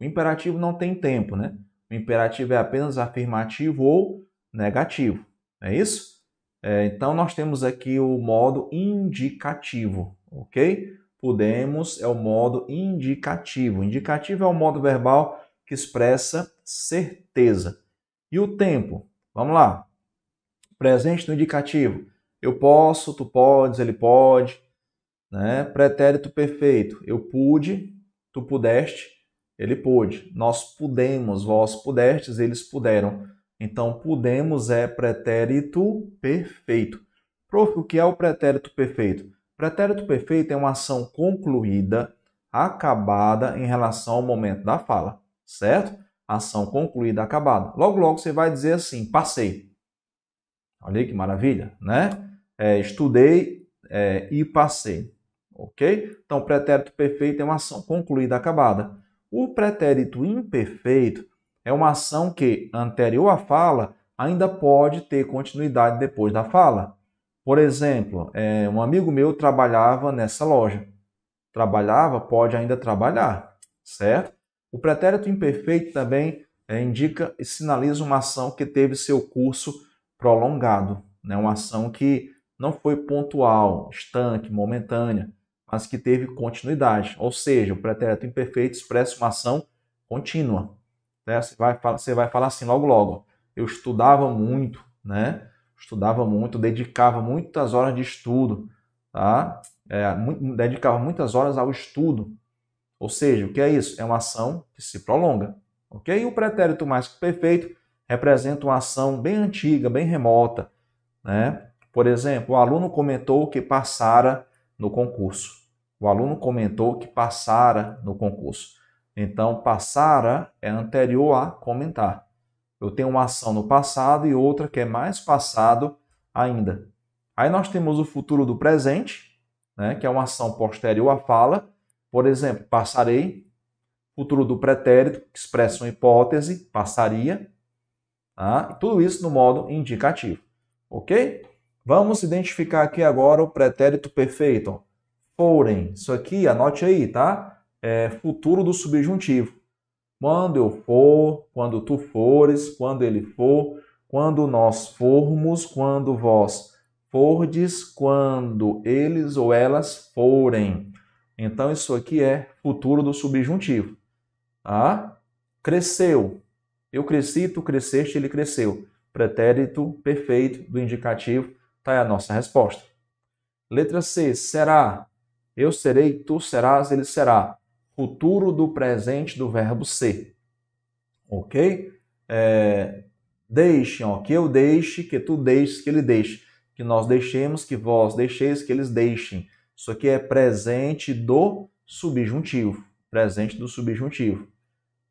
O imperativo não tem tempo, né? O imperativo é apenas afirmativo ou negativo, é isso? É, então, nós temos aqui o modo indicativo, ok? Podemos é o modo indicativo. Indicativo é o modo verbal que expressa certeza. E o tempo? Vamos lá. Presente no indicativo. Eu posso, tu podes, ele pode. Né? Pretérito perfeito. Eu pude, tu pudeste, ele pôde. Nós pudemos, vós pudestes, eles puderam. Então, pudemos é pretérito perfeito. Prof, o que é o pretérito perfeito? Pretérito perfeito é uma ação concluída, acabada em relação ao momento da fala, certo? Ação concluída, acabada. Logo, logo você vai dizer assim: passei. Olha aí que maravilha, né? É, estudei é, e passei. Ok? Então, pretérito perfeito é uma ação concluída, acabada. O pretérito imperfeito é uma ação que, anterior à fala, ainda pode ter continuidade depois da fala. Por exemplo, é, um amigo meu trabalhava nessa loja. Trabalhava, pode ainda trabalhar, certo? O pretérito imperfeito também é, indica e sinaliza uma ação que teve seu curso prolongado, né? uma ação que não foi pontual, estanque, momentânea, mas que teve continuidade. Ou seja, o pretérito imperfeito expressa uma ação contínua. Né? Você, vai, você vai falar assim logo logo. Eu estudava muito, né? estudava muito, dedicava muitas horas de estudo, tá? É, muito, dedicava muitas horas ao estudo. Ou seja, o que é isso? É uma ação que se prolonga, ok? E o pretérito mais que perfeito representa uma ação bem antiga, bem remota, né? Por exemplo, o aluno comentou que passara no concurso. O aluno comentou que passara no concurso. Então, passara é anterior a comentar. Eu tenho uma ação no passado e outra que é mais passado ainda. Aí nós temos o futuro do presente, né, que é uma ação posterior à fala. Por exemplo, passarei. Futuro do pretérito, que expressa uma hipótese, passaria. Tá? tudo isso no modo indicativo. Ok? Vamos identificar aqui agora o pretérito perfeito. Forem. Isso aqui, anote aí, tá? É futuro do subjuntivo. Quando eu for, quando tu fores, quando ele for, quando nós formos, quando vós fordes, quando eles ou elas forem. Então, isso aqui é futuro do subjuntivo. Tá? Cresceu. Eu cresci, tu cresceste, ele cresceu. Pretérito perfeito do indicativo. Está aí a nossa resposta. Letra C. Será. Eu serei, tu serás, ele será futuro do presente do verbo ser. Ok? É, deixem, ó, que eu deixe, que tu deixes, que ele deixe, que nós deixemos, que vós deixeis, que eles deixem. Isso aqui é presente do subjuntivo, presente do subjuntivo.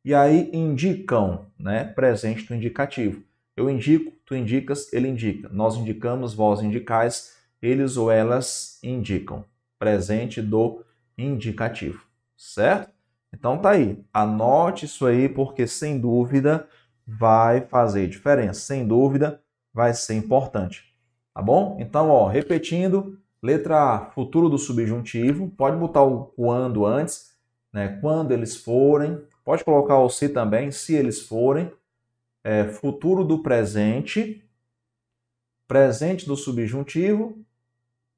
E aí indicam, né? Presente do indicativo. Eu indico, tu indicas, ele indica. Nós indicamos, vós indicais, eles ou elas indicam. Presente do indicativo certo? Então tá aí, anote isso aí porque sem dúvida vai fazer diferença, sem dúvida vai ser importante, tá bom? Então, ó, repetindo, letra A, futuro do subjuntivo, pode botar o quando antes, né? Quando eles forem, pode colocar o se também, se eles forem, é, futuro do presente, presente do subjuntivo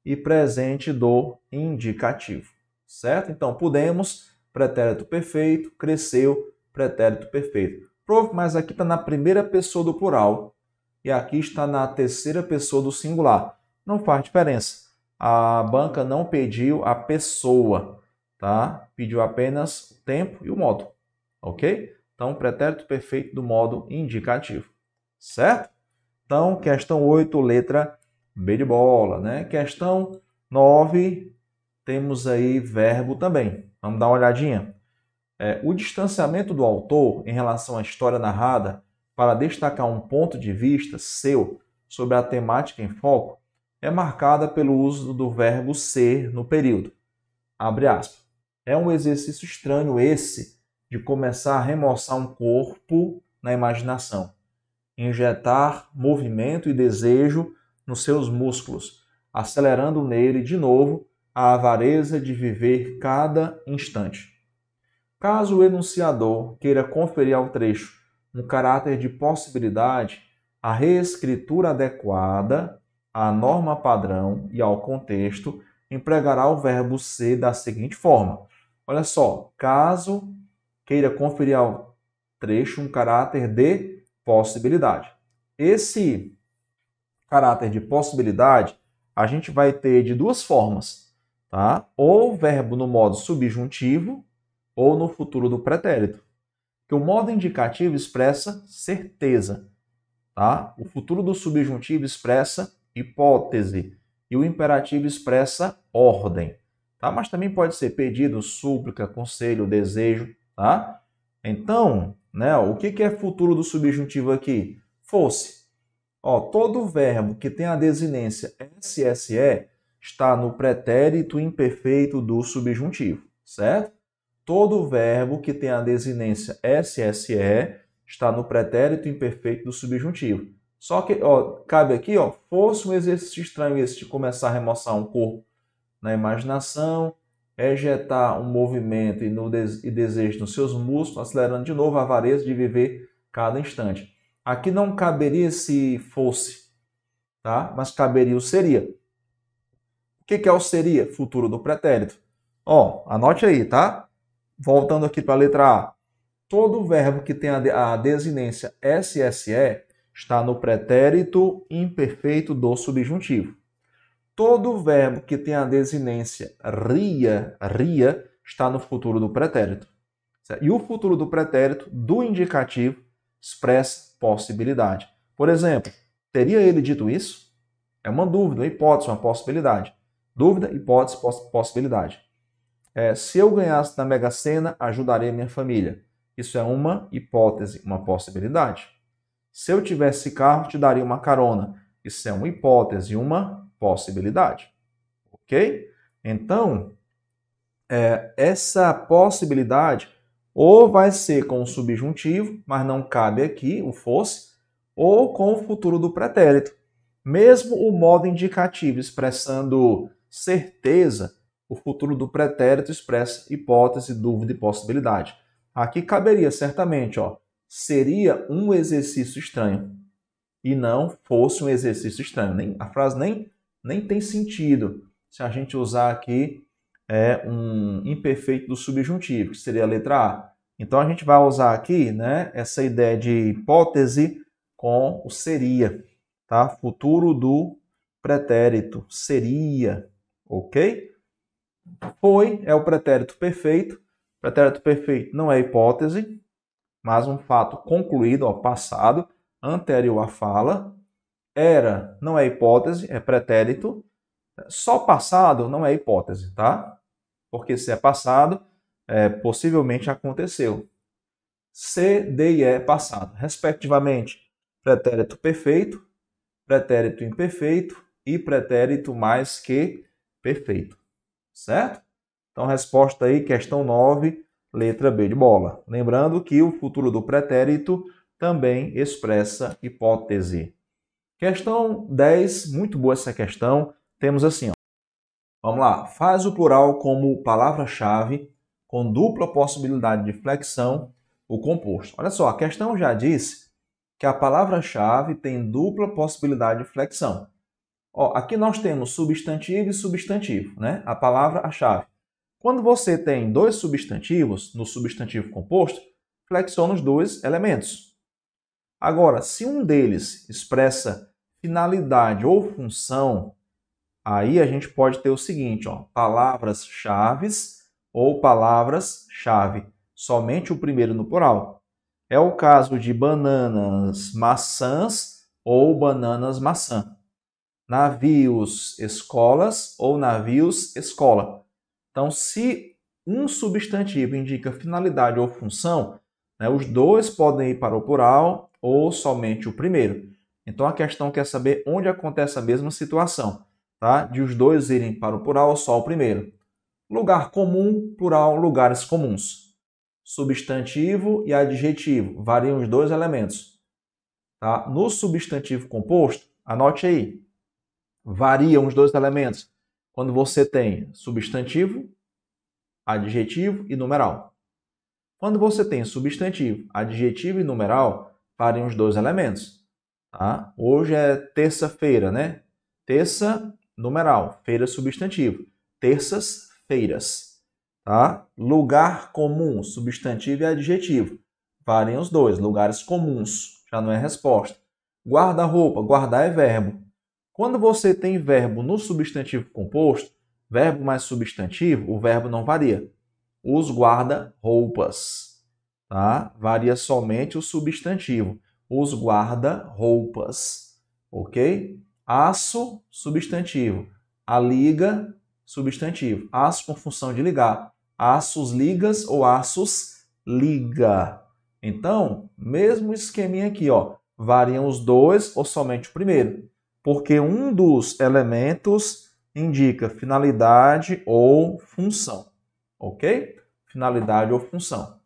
e presente do indicativo certo? Então, pudemos, pretérito perfeito, cresceu, pretérito perfeito. Prof, mas aqui está na primeira pessoa do plural e aqui está na terceira pessoa do singular. Não faz diferença. A banca não pediu a pessoa, tá? Pediu apenas o tempo e o modo, ok? Então, pretérito perfeito do modo indicativo, certo? Então, questão 8, letra B de bola, né? Questão 9, temos aí verbo também. Vamos dar uma olhadinha. É, o distanciamento do autor em relação à história narrada para destacar um ponto de vista seu sobre a temática em foco é marcada pelo uso do verbo ser no período. Abre aspas. É um exercício estranho esse de começar a remoçar um corpo na imaginação, injetar movimento e desejo nos seus músculos, acelerando nele de novo a avareza de viver cada instante. Caso o enunciador queira conferir ao trecho um caráter de possibilidade, a reescritura adequada à norma padrão e ao contexto empregará o verbo ser da seguinte forma. Olha só, caso queira conferir ao trecho um caráter de possibilidade. Esse caráter de possibilidade a gente vai ter de duas formas tá? Ou verbo no modo subjuntivo ou no futuro do pretérito. Que o modo indicativo expressa certeza, tá? O futuro do subjuntivo expressa hipótese e o imperativo expressa ordem, tá? Mas também pode ser pedido, súplica, conselho, desejo, tá? Então, né, o que é futuro do subjuntivo aqui? Fosse. Ó, todo verbo que tem a desinência SSE está no pretérito imperfeito do subjuntivo, certo? Todo verbo que tem a desinência SSE está no pretérito imperfeito do subjuntivo. Só que, ó, cabe aqui, ó, fosse um exercício estranho esse de começar a remoçar um corpo na imaginação, ejetar um movimento e, no des e desejo nos seus músculos, acelerando de novo a avareza de viver cada instante. Aqui não caberia se fosse, tá? Mas caberia o seria que, que é o seria? Futuro do pretérito. Ó, anote aí, tá? Voltando aqui para a letra A. Todo verbo que tem a desinência SSE está no pretérito imperfeito do subjuntivo. Todo verbo que tem a desinência ria, ria, está no futuro do pretérito. E o futuro do pretérito, do indicativo, expressa possibilidade. Por exemplo, teria ele dito isso? É uma dúvida, uma hipótese, uma possibilidade. Dúvida, hipótese, possibilidade. É, se eu ganhasse na Mega Sena, ajudaria minha família. Isso é uma hipótese, uma possibilidade. Se eu tivesse carro, te daria uma carona. Isso é uma hipótese, uma possibilidade. Ok? Então, é, essa possibilidade ou vai ser com o subjuntivo, mas não cabe aqui o fosse, ou com o futuro do pretérito. Mesmo o modo indicativo expressando certeza, o futuro do pretérito expressa hipótese, dúvida e possibilidade. Aqui caberia certamente, ó, seria um exercício estranho e não fosse um exercício estranho. Nem, a frase nem, nem tem sentido se a gente usar aqui é, um imperfeito do subjuntivo, que seria a letra A. Então a gente vai usar aqui né, essa ideia de hipótese com o seria, tá? Futuro do pretérito, seria ok? Foi é o pretérito perfeito. Pretérito perfeito não é hipótese, mas um fato concluído, passado, anterior à fala. Era não é hipótese, é pretérito. Só passado não é hipótese, tá? Porque se é passado, é, possivelmente aconteceu. C, D e E é passado, respectivamente, pretérito perfeito, pretérito imperfeito e pretérito mais que Perfeito. Certo? Então, resposta aí, questão 9, letra B de bola. Lembrando que o futuro do pretérito também expressa hipótese. Questão 10, muito boa essa questão. Temos assim, ó. Vamos lá. Faz o plural como palavra-chave com dupla possibilidade de flexão o composto. Olha só, a questão já disse que a palavra-chave tem dupla possibilidade de flexão. Ó, aqui nós temos substantivo e substantivo, né? A palavra, a chave. Quando você tem dois substantivos no substantivo composto, flexiona os dois elementos. Agora, se um deles expressa finalidade ou função, aí a gente pode ter o seguinte, ó, palavras chaves ou palavras-chave, somente o primeiro no plural. É o caso de bananas maçãs ou bananas maçã navios, escolas ou navios, escola. Então, se um substantivo indica finalidade ou função, né, os dois podem ir para o plural ou somente o primeiro. Então, a questão quer saber onde acontece a mesma situação, tá? De os dois irem para o plural ou só o primeiro. Lugar comum, plural, lugares comuns. Substantivo e adjetivo variam os dois elementos. Tá? No substantivo composto, anote aí, variam os dois elementos quando você tem substantivo, adjetivo e numeral. Quando você tem substantivo, adjetivo e numeral, variam os dois elementos. Tá? Hoje é terça-feira, né? Terça, numeral. Feira, substantivo. Terças-feiras. Tá? Lugar comum, substantivo e adjetivo. Variam os dois. Lugares comuns, já não é resposta. Guarda-roupa, guardar é verbo. Quando você tem verbo no substantivo composto, verbo mais substantivo, o verbo não varia. Os guarda-roupas, tá? Varia somente o substantivo. Os guarda-roupas, ok? Aço, substantivo. A liga, substantivo. Aço com função de ligar. Aços ligas ou aços liga. Então, mesmo esqueminha aqui, ó. Variam os dois ou somente o primeiro porque um dos elementos indica finalidade ou função, ok? Finalidade ou função.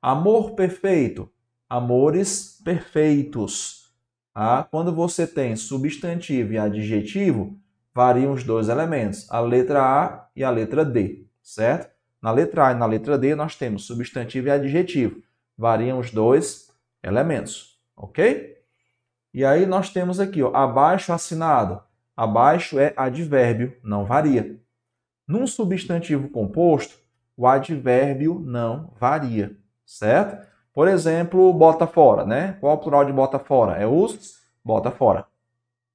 Amor perfeito, amores perfeitos. Ah, quando você tem substantivo e adjetivo, variam os dois elementos, a letra A e a letra D, certo? Na letra A e na letra D nós temos substantivo e adjetivo, variam os dois elementos, ok? E aí nós temos aqui, ó, abaixo assinado. Abaixo é advérbio, não varia. Num substantivo composto, o advérbio não varia, certo? Por exemplo, bota fora, né? Qual é o plural de bota fora? É os, bota fora.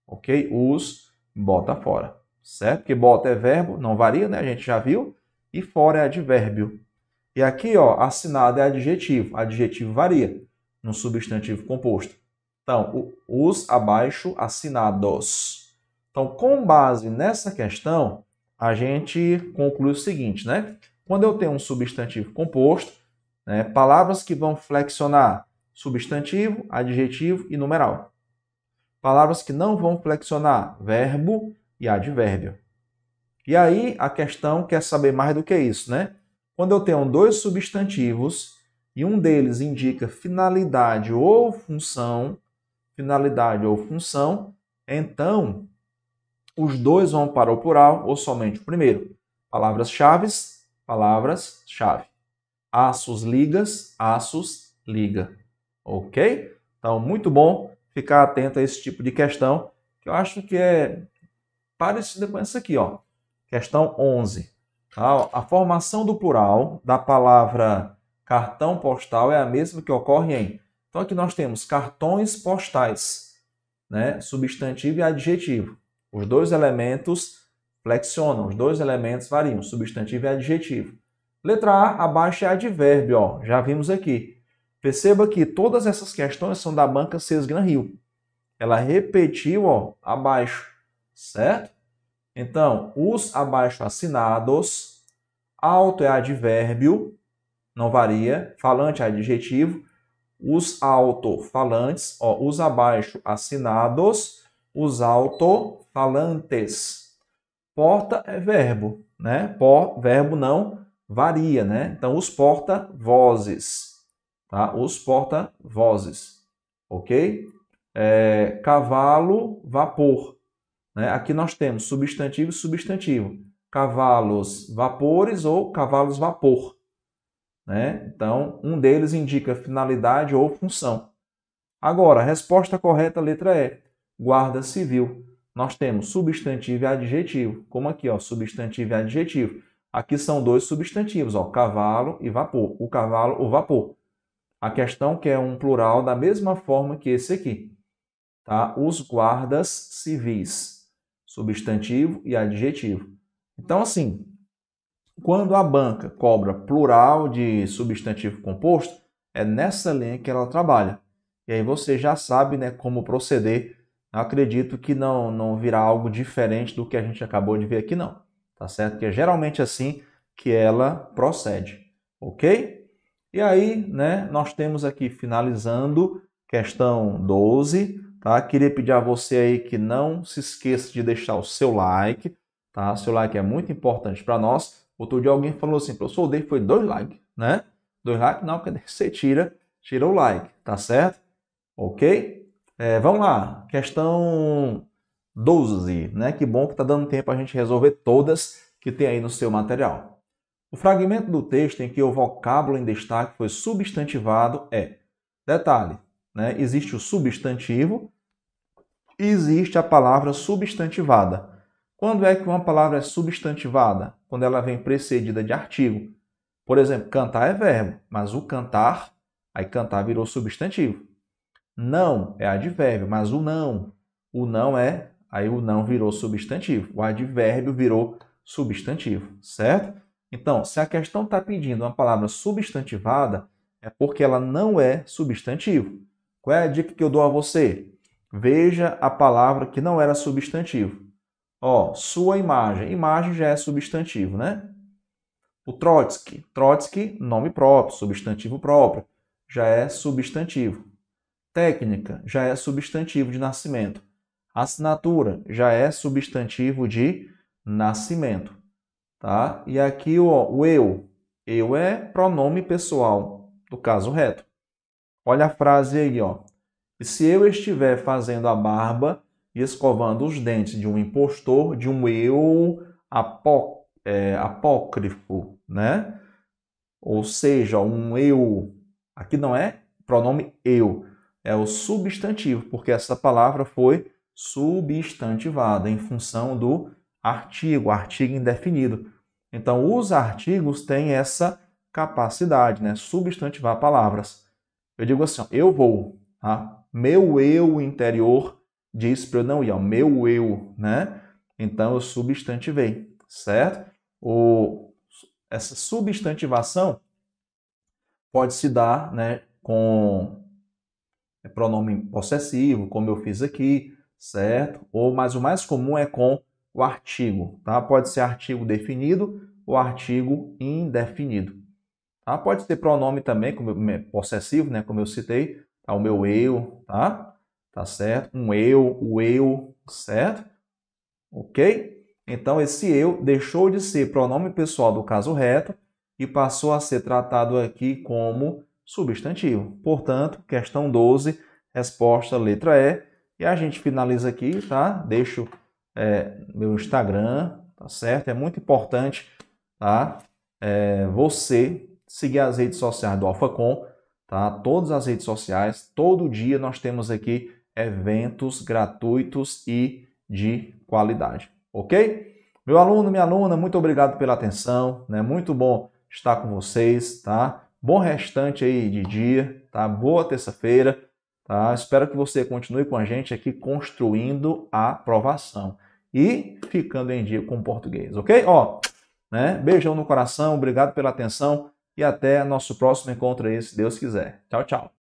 Ok? Os, bota fora. Certo? Porque bota é verbo, não varia, né? A gente já viu. E fora é advérbio. E aqui, ó, assinado é adjetivo. Adjetivo varia no substantivo composto. Então, os abaixo assinados. Então, com base nessa questão, a gente conclui o seguinte, né? Quando eu tenho um substantivo composto, né, palavras que vão flexionar substantivo, adjetivo e numeral. Palavras que não vão flexionar verbo e advérbio. E aí a questão quer saber mais do que isso, né? Quando eu tenho dois substantivos e um deles indica finalidade ou função, finalidade ou função, então os dois vão para o plural ou somente o primeiro. Palavras-chave, palavras-chave. Aços, ligas, aços, liga. Ok? Então, muito bom ficar atento a esse tipo de questão, que eu acho que é parecida com essa aqui, ó. Questão 11. Tá? A formação do plural da palavra cartão postal é a mesma que ocorre em então aqui nós temos cartões postais, né? substantivo e adjetivo. Os dois elementos flexionam, os dois elementos variam, substantivo e adjetivo. Letra A, abaixo é advérbio, ó, já vimos aqui. Perceba que todas essas questões são da banca Sesgran Rio. Ela repetiu ó, abaixo, certo? Então, os abaixo assinados, alto é advérbio, não varia, falante é adjetivo, os alto-falantes, ó, os abaixo assinados, os alto-falantes. Porta é verbo, né? Por, verbo não varia, né? Então, os porta-vozes, tá? Os porta-vozes, ok? É, cavalo, vapor. Né? Aqui nós temos substantivo e substantivo. Cavalos, vapores ou cavalos, vapor. Né? Então, um deles indica finalidade ou função. Agora, a resposta correta, letra E, guarda civil. Nós temos substantivo e adjetivo, como aqui, ó, substantivo e adjetivo. Aqui são dois substantivos, ó, cavalo e vapor. O cavalo, o vapor. A questão que é um plural da mesma forma que esse aqui. Tá? Os guardas civis. Substantivo e adjetivo. Então, assim, quando a banca cobra plural de substantivo composto, é nessa linha que ela trabalha. E aí você já sabe né, como proceder. acredito que não, não virá algo diferente do que a gente acabou de ver aqui, não. Tá certo? Que é geralmente assim que ela procede. Ok? E aí, né, nós temos aqui, finalizando, questão 12. Tá? Queria pedir a você aí que não se esqueça de deixar o seu like. Tá? Seu like é muito importante para nós. Outro dia alguém falou assim, professor, o dele foi dois likes, né? Dois likes não, porque você tira, tira o like, tá certo? Ok? É, vamos lá, questão 12, né? Que bom que tá dando tempo a gente resolver todas que tem aí no seu material. O fragmento do texto em que o vocábulo em destaque foi substantivado é, detalhe, né? Existe o substantivo, existe a palavra substantivada. Quando é que uma palavra é substantivada? quando ela vem precedida de artigo. Por exemplo, cantar é verbo, mas o cantar, aí cantar virou substantivo. Não é advérbio, mas o não. O não é, aí o não virou substantivo. O advérbio virou substantivo, certo? Então, se a questão está pedindo uma palavra substantivada, é porque ela não é substantivo. Qual é a dica que eu dou a você? Veja a palavra que não era substantivo. Ó, sua imagem. Imagem já é substantivo, né? O Trotsky. Trotsky, nome próprio, substantivo próprio. Já é substantivo. Técnica já é substantivo de nascimento. Assinatura já é substantivo de nascimento. Tá? E aqui ó, o eu. Eu é pronome pessoal, do caso reto. Olha a frase aí, ó. E se eu estiver fazendo a barba, escovando os dentes de um impostor, de um eu apó, é, apócrifo, né? Ou seja, um eu. Aqui não é pronome eu, é o substantivo, porque essa palavra foi substantivada em função do artigo, artigo indefinido. Então, os artigos têm essa capacidade, né? Substantivar palavras. Eu digo assim, ó, eu vou, tá? Meu eu interior diz para eu não ir ao meu eu, né? Então eu substantivei, certo? O, essa substantivação pode se dar né, com é, pronome possessivo, como eu fiz aqui, certo? Ou, mas o mais comum é com o artigo, tá? Pode ser artigo definido ou artigo indefinido. Tá? Pode ser pronome também, como possessivo, né? Como eu citei, tá? o meu eu, tá? tá certo? Um eu, o eu, certo? Ok? Então, esse eu deixou de ser pronome pessoal do caso reto e passou a ser tratado aqui como substantivo. Portanto, questão 12, resposta letra E. E a gente finaliza aqui, tá? Deixo é, meu Instagram, tá certo? É muito importante, tá? É, você seguir as redes sociais do AlphaCom, tá? Todas as redes sociais, todo dia nós temos aqui eventos gratuitos e de qualidade, ok? Meu aluno, minha aluna, muito obrigado pela atenção, né? Muito bom estar com vocês, tá? Bom restante aí de dia, tá? Boa terça-feira, tá? Espero que você continue com a gente aqui construindo a aprovação e ficando em dia com o português, ok? Ó, né? Beijão no coração, obrigado pela atenção e até nosso próximo encontro aí, se Deus quiser. Tchau, tchau.